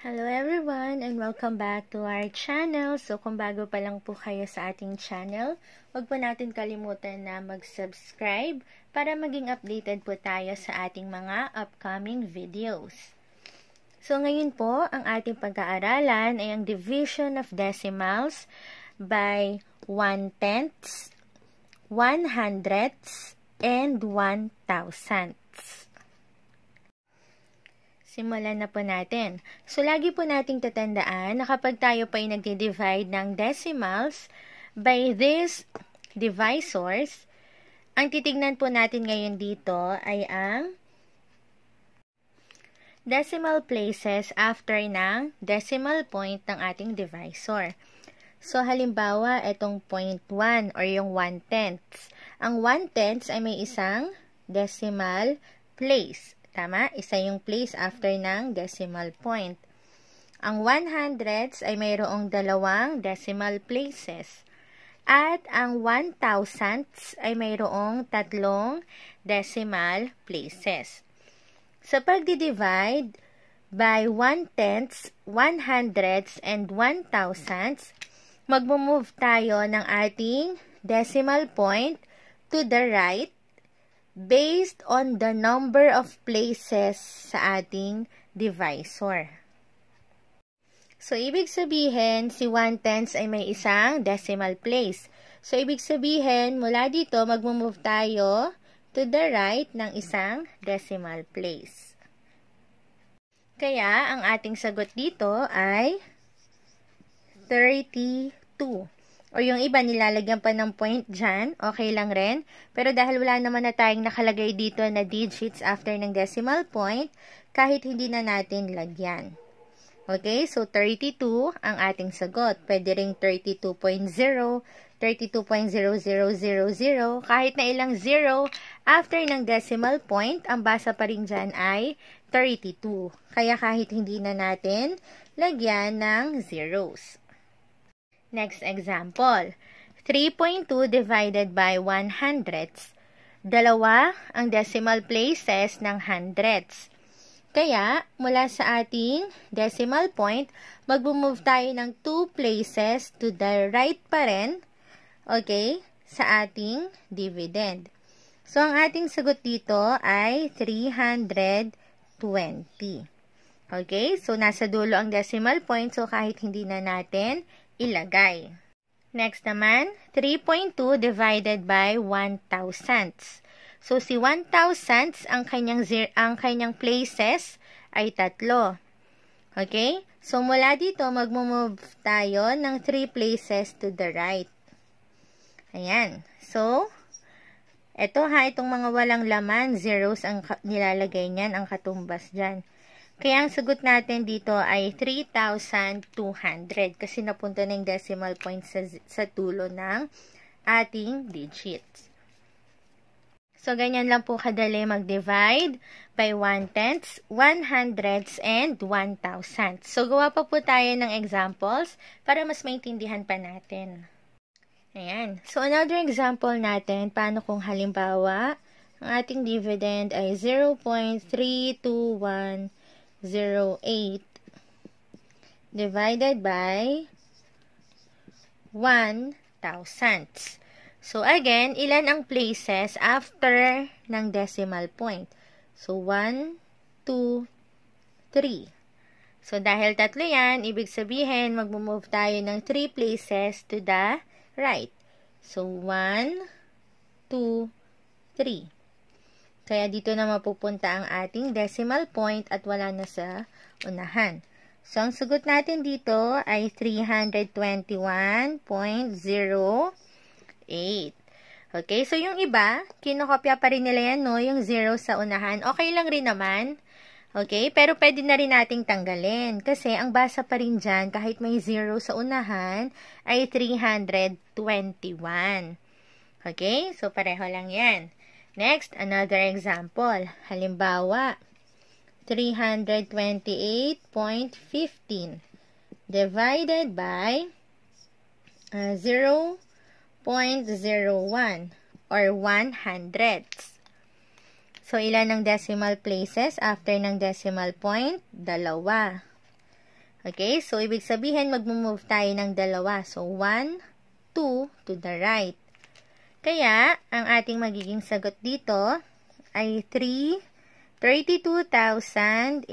Hello everyone and welcome back to our channel. So kung bago pa lang po kayo sa ating channel, huwag po natin kalimutan na mag-subscribe para maging updated po tayo sa ating mga upcoming videos. So, ngayon po, ang ating pag-aaralan ay ang division of decimals by one-tenths, one-hundredths, and 1 thousandths. Simulan na po natin. So, lagi po nating tatandaan na kapag tayo pa ay nagdi-divide ng decimals by these divisors, ang titignan po natin ngayon dito ay ang decimal places after ng decimal point ng ating divisor. So, halimbawa, itong 0.1 or yung 1 tenths. Ang one-tenths ay may isang decimal place. Tama? Isa yung place after ng decimal point. Ang one-hundredths ay mayroong dalawang decimal places. At ang one-thousandths ay mayroong tatlong decimal places. Sa pagdi-divide by one-tenths, one-hundredths, and one-thousandths, magmove tayo ng ating decimal point to the right based on the number of places sa ating divisor. So, ibig sabihin, si 1 tenths ay may isang decimal place. So, ibig sabihin, mula dito, magmove tayo to the right ng isang decimal place. Kaya, ang ating sagot dito ay 32. O yung iba, nilalagyan pa ng point dyan, okay lang rin. Pero dahil wala naman na tayong nakalagay dito na digits after ng decimal point, kahit hindi na natin lagyan. Okay, so 32 ang ating sagot. Pwede ring 32.0, 32.0000, kahit na ilang zero, after ng decimal point, ang basa pa rin dyan ay 32. Kaya kahit hindi na natin lagyan ng zeros. Next example, 3.2 divided by 1 hundredths. Dalawa ang decimal places ng hundredths. Kaya, mula sa ating decimal point, mag-move tayo ng 2 places to the right pa rin, okay, sa ating dividend. So, ang ating sagot dito ay 320. Okay, so nasa dulo ang decimal point, so kahit hindi na natin ilagay. Next naman, 3.2 divided by 1,000. thousandths. So, si 1,000, thousandths, ang kanyang, ang kanyang places ay tatlo. Okay? So, mula dito, magmove tayo ng 3 places to the right. Ayan. So, eto ha, itong mga walang laman, zeros ang nilalagay niyan, ang katumbas dyan. Kaya ang sagot natin dito ay 3,200 kasi napunta na yung decimal point sa, sa tulo ng ating digits. So, ganyan lang po kadali mag-divide by 1 tenths, 100 hundredths, and 1000 thousandths. So, gawa pa po tayo ng examples para mas maintindihan pa natin. Ayan. So, another example natin, paano kung halimbawa, ang ating dividend ay 0.321 08 divided by 1 thousandths. So, again, ilan ang places after ng decimal point? So, 1, 2, 3. So, dahil tatlo yan, ibig sabihin, magmove tayo ng 3 places to the right. So, 1, 2, 3. Kaya dito na mapupunta ang ating decimal point at wala na sa unahan. So, ang sagot natin dito ay 321.08. Okay, so yung iba, kinokopya pa rin nila yan, no? Yung 0 sa unahan. Okay lang rin naman. Okay, pero pwede na rin nating tanggalin. Kasi ang basa pa rin dyan, kahit may 0 sa unahan, ay 321. Okay, so pareho lang yan. Next, another example. Halimbawa, 328.15 divided by uh, 0.01 or 100 hundredths. So, ilan ang decimal places after ng decimal point? Dalawa. Okay? So, ibig sabihin, mag-move tayo ng dalawa. So, 1, 2 to the right. Kaya, ang ating magiging sagot dito ay 3,32,815.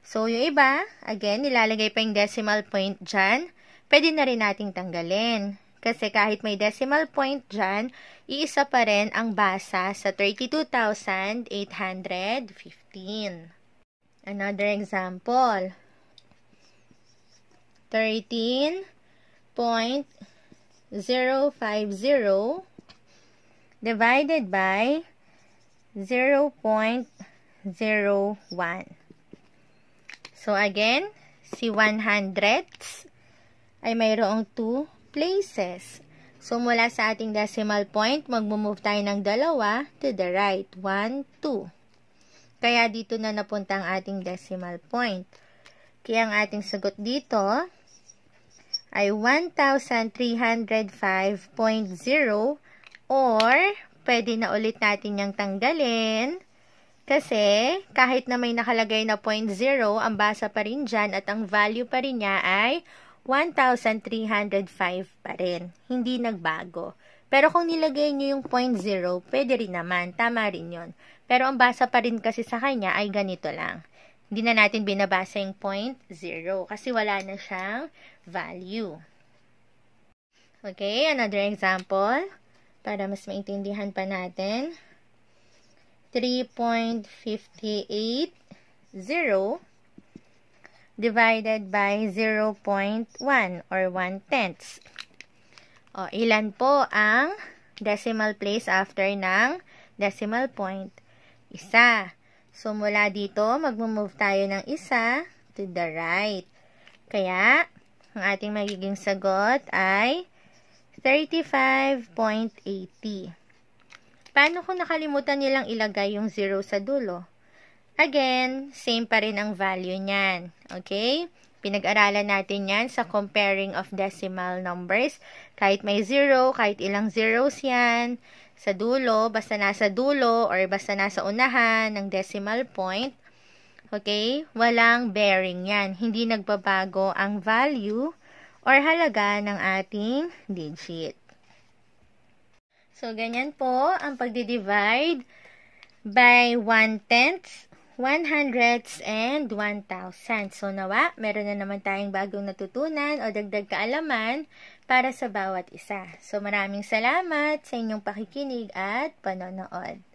So, yung iba, again, nilalagay pa yung decimal point dyan. Pwede na rin nating tanggalin. Kasi kahit may decimal point dyan, iisa pa rin ang basa sa 32,815. Another example, 13.0 0.050 divided by 0.01. So, again, si 100 ay mayroong 2 places. So, mula sa ating decimal point, magmove tayo ng dalawa to the right. 1, 2. Kaya, dito na napunta ang ating decimal point. Kaya, ang ating sagot dito ay 1,305.0 or pwede na ulit natin niyang tanggalin kasi kahit na may nakalagay na 0.0, ang basa pa rin dyan at ang value pa rin niya ay 1,305 pa rin. Hindi nagbago. Pero kung nilagay niyo yung 0.0, pwede rin naman. Tama rin yon Pero ang basa pa rin kasi sa kanya ay ganito lang hindi na natin binabasa yung point 0 kasi wala na siyang value. Okay, another example para mas maintindihan pa natin. 3.580 divided by 0.1 or 1 tenths. O, ilan po ang decimal place after ng decimal point? Isa. So, mula dito, mag-move tayo ng isa to the right. Kaya, ang ating magiging sagot ay 35.80. Paano kung nakalimutan nilang ilagay yung 0 sa dulo? Again, same pa rin ang value niyan. Okay? Pinag-aralan natin yan sa comparing of decimal numbers. Kahit may zero, kahit ilang zeros yan, sa dulo, basta nasa dulo or basta nasa unahan ng decimal point, okay, walang bearing yan. Hindi nagbabago ang value or halaga ng ating digit. So, ganyan po ang pagdi-divide by 1 tenths 100s and 1,000. So nawa, meron na naman tayong bagong natutunan o dagdag kaalaman para sa bawat isa. So maraming salamat sa inyong pakikinig at panonood.